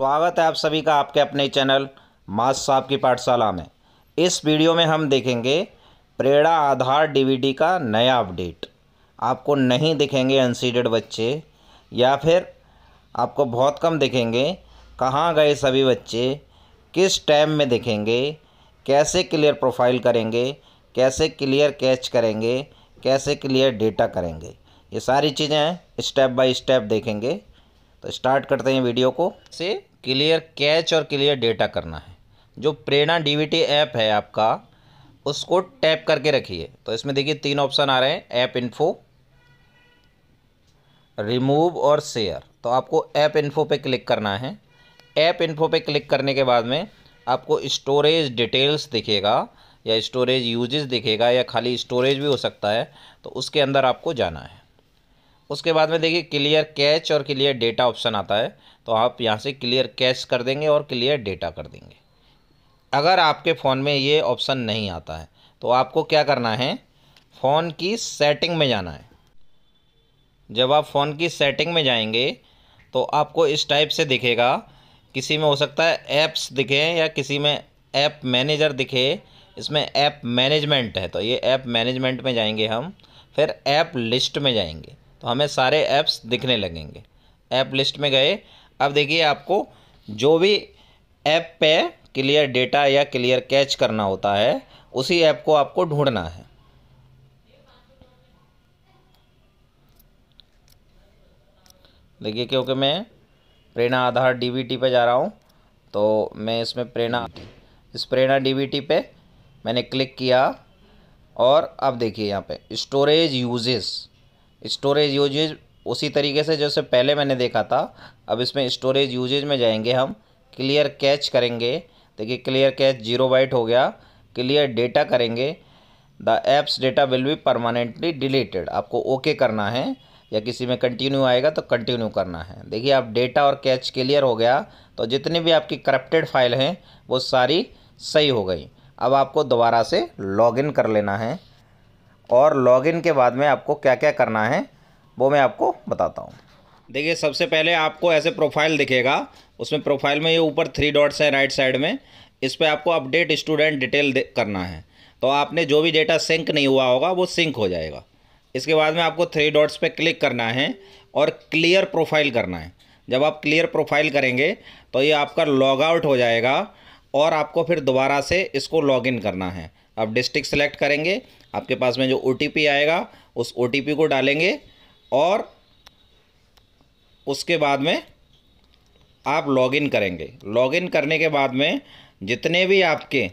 स्वागत है आप सभी का आपके अपने चैनल मास साहब की पाठशाला में इस वीडियो में हम देखेंगे प्रेरणा आधार डीवीडी का नया अपडेट आपको नहीं दिखेंगे अनसीडेड बच्चे या फिर आपको बहुत कम दिखेंगे कहाँ गए सभी बच्चे किस टाइम में दिखेंगे कैसे क्लियर प्रोफाइल करेंगे कैसे क्लियर कैच करेंगे कैसे क्लियर डेटा करेंगे ये सारी चीज़ें स्टेप बाय स्टेप देखेंगे तो स्टार्ट करते हैं वीडियो को से क्लियर कैच और क्लियर डेटा करना है जो प्रेरणा डीवीटी ऐप है आपका उसको टैप करके रखिए तो इसमें देखिए तीन ऑप्शन आ रहे हैं ऐप इन्फो रिमूव और शेयर तो आपको ऐप इन्फो पे क्लिक करना है ऐप इन्फो पे क्लिक करने के बाद में आपको स्टोरेज डिटेल्स दिखेगा या स्टोरेज यूजेस दिखेगा या खाली स्टोरेज भी हो सकता है तो उसके अंदर आपको जाना है उसके बाद में देखिए क्लियर कैच और क्लियर डेटा ऑप्शन आता है तो आप यहाँ से क्लियर कैच कर देंगे और क्लियर डेटा कर देंगे अगर आपके फ़ोन में ये ऑप्शन नहीं आता है तो आपको क्या करना है फ़ोन की सेटिंग में जाना है जब आप फ़ोन की सेटिंग में जाएंगे तो आपको इस टाइप से दिखेगा किसी में हो सकता है ऐप्स दिखें या किसी में ऐप मैनेजर दिखे इसमें ऐप मैनेजमेंट है तो ये ऐप मैनेजमेंट में जाएंगे हम फिर ऐप लिस्ट में जाएंगे तो हमें सारे ऐप्स दिखने लगेंगे ऐप लिस्ट में गए अब देखिए आपको जो भी ऐप पे क्लियर डेटा या क्लियर कैच करना होता है उसी ऐप को आपको ढूंढना है देखिए क्योंकि मैं प्रेरणा आधार डीबीटी पे जा रहा हूँ तो मैं इसमें प्रेरणा इस प्रेरणा डीबीटी पे मैंने क्लिक किया और अब देखिए यहाँ पे स्टोरेज यूजेस स्टोरेज यूजेज उसी तरीके से जैसे पहले मैंने देखा था अब इसमें स्टोरेज यूजेज में जाएंगे हम क्लियर कैच करेंगे देखिए क्लियर कैच जीरो बाइट हो गया क्लियर डेटा करेंगे the apps data will be permanently deleted आपको ओके करना है या किसी में कंटिन्यू आएगा तो कंटिन्यू करना है देखिए आप डेटा और कैच क्लियर हो गया तो जितनी भी आपकी करप्टेड फाइल हैं वो सारी सही हो गई अब आपको दोबारा से लॉगिन कर लेना है और लॉगिन के बाद में आपको क्या क्या करना है वो मैं आपको बताता हूँ देखिए सबसे पहले आपको ऐसे प्रोफाइल दिखेगा उसमें प्रोफाइल में ये ऊपर थ्री डॉट्स हैं राइट साइड में इस पर आपको अपडेट स्टूडेंट डिटेल करना है तो आपने जो भी डेटा सिंक नहीं हुआ होगा वो सिंक हो जाएगा इसके बाद में आपको थ्री डॉट्स पे क्लिक करना है और क्लियर प्रोफाइल करना है जब आप क्लियर प्रोफाइल करेंगे तो ये आपका लॉग आउट हो जाएगा और आपको फिर दोबारा से इसको लॉगिन करना है आप डिस्ट्रिक्ट सेलेक्ट करेंगे आपके पास में जो ओ आएगा उस ओ को डालेंगे और उसके बाद में आप लॉगिन करेंगे लॉगिन करने के बाद में जितने भी आपके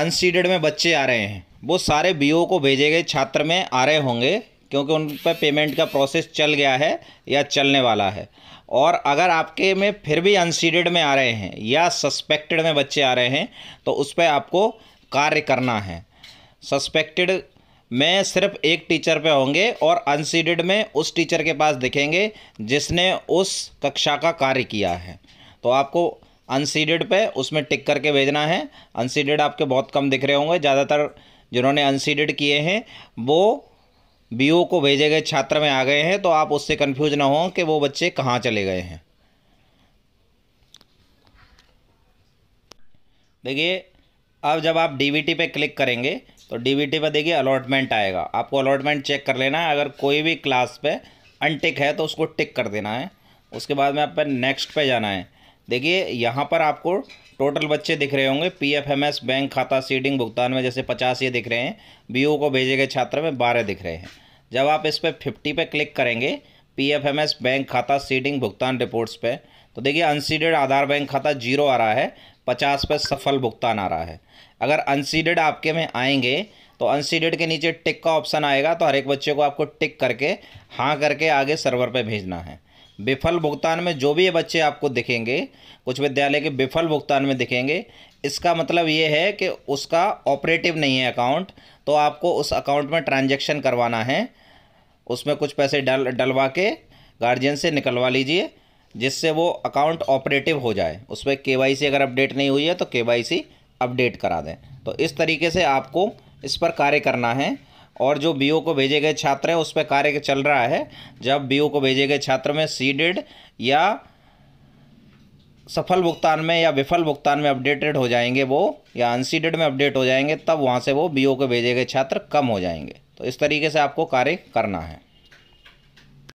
अनसीडेड में बच्चे आ रहे हैं वो सारे बीओ को भेजे गए छात्र में आ रहे होंगे क्योंकि उन पर पेमेंट का प्रोसेस चल गया है या चलने वाला है और अगर आपके में फिर भी अनसीडेड में आ रहे हैं या सस्पेक्टेड में बच्चे आ रहे हैं तो उस पर आपको कार्य करना है सस्पेक्टेड में सिर्फ एक टीचर पे होंगे और अनसीडेड में उस टीचर के पास दिखेंगे जिसने उस कक्षा का कार्य किया है तो आपको अनसीडेड पे उसमें टिक करके भेजना है अनसीडेड आपके बहुत कम दिख रहे होंगे ज़्यादातर जिन्होंने अनसीडेड किए हैं वो बी को भेजे गए छात्र में आ गए हैं तो आप उससे कन्फ्यूज ना हों कि वो बच्चे कहाँ चले गए हैं देखिए अब जब आप डी पे क्लिक करेंगे तो डी पे देखिए अलॉटमेंट आएगा आपको अलॉटमेंट चेक कर लेना है अगर कोई भी क्लास पे अनटिक है तो उसको टिक कर देना है उसके बाद में आप पे नेक्स्ट पे जाना है देखिए यहाँ पर आपको टोटल बच्चे दिख रहे होंगे P F M S bank खाता सीडिंग भुगतान में जैसे पचास ये दिख रहे हैं बी को भेजे गए छात्र में बारह दिख रहे हैं जब आप इस पर फिफ्टी पर क्लिक करेंगे P F M S bank खाता सीडिंग भुगतान रिपोर्ट्स पे तो देखिए अनसीडेड आधार बैंक खाता जीरो आ रहा है पचास पर सफल भुगतान आ रहा है अगर अनसीडेड आपके में आएंगे तो अनसीडेड के नीचे टिक का ऑप्शन आएगा तो हर एक बच्चे को आपको टिक करके हाँ करके आगे सर्वर पर भेजना है विफल भुगतान में जो भी ये बच्चे आपको दिखेंगे कुछ विद्यालय के विफल भुगतान में दिखेंगे इसका मतलब ये है कि उसका ऑपरेटिव नहीं है अकाउंट तो आपको उस अकाउंट में ट्रांजेक्शन करवाना है उसमें कुछ पैसे डल डलवा के गार्जियन से निकलवा लीजिए जिससे वो अकाउंट ऑपरेटिव हो जाए उसमें के वाई सी अगर अपडेट नहीं हुई है तो के वाई सी अपडेट करा दें तो इस तरीके से आपको इस पर कार्य करना है और जो बी को भेजे गए छात्र हैं उस पर कार्य चल रहा है जब बी को भेजे गए छात्र में सीडेड या सफल भुगतान में या विफल भुगतान में अपडेटेड हो जाएंगे वो या अनसीडेड में अपडेट हो जाएंगे तब वहाँ से वो बी को भेजे गए छात्र कम हो जाएंगे तो इस तरीके से आपको कार्य करना है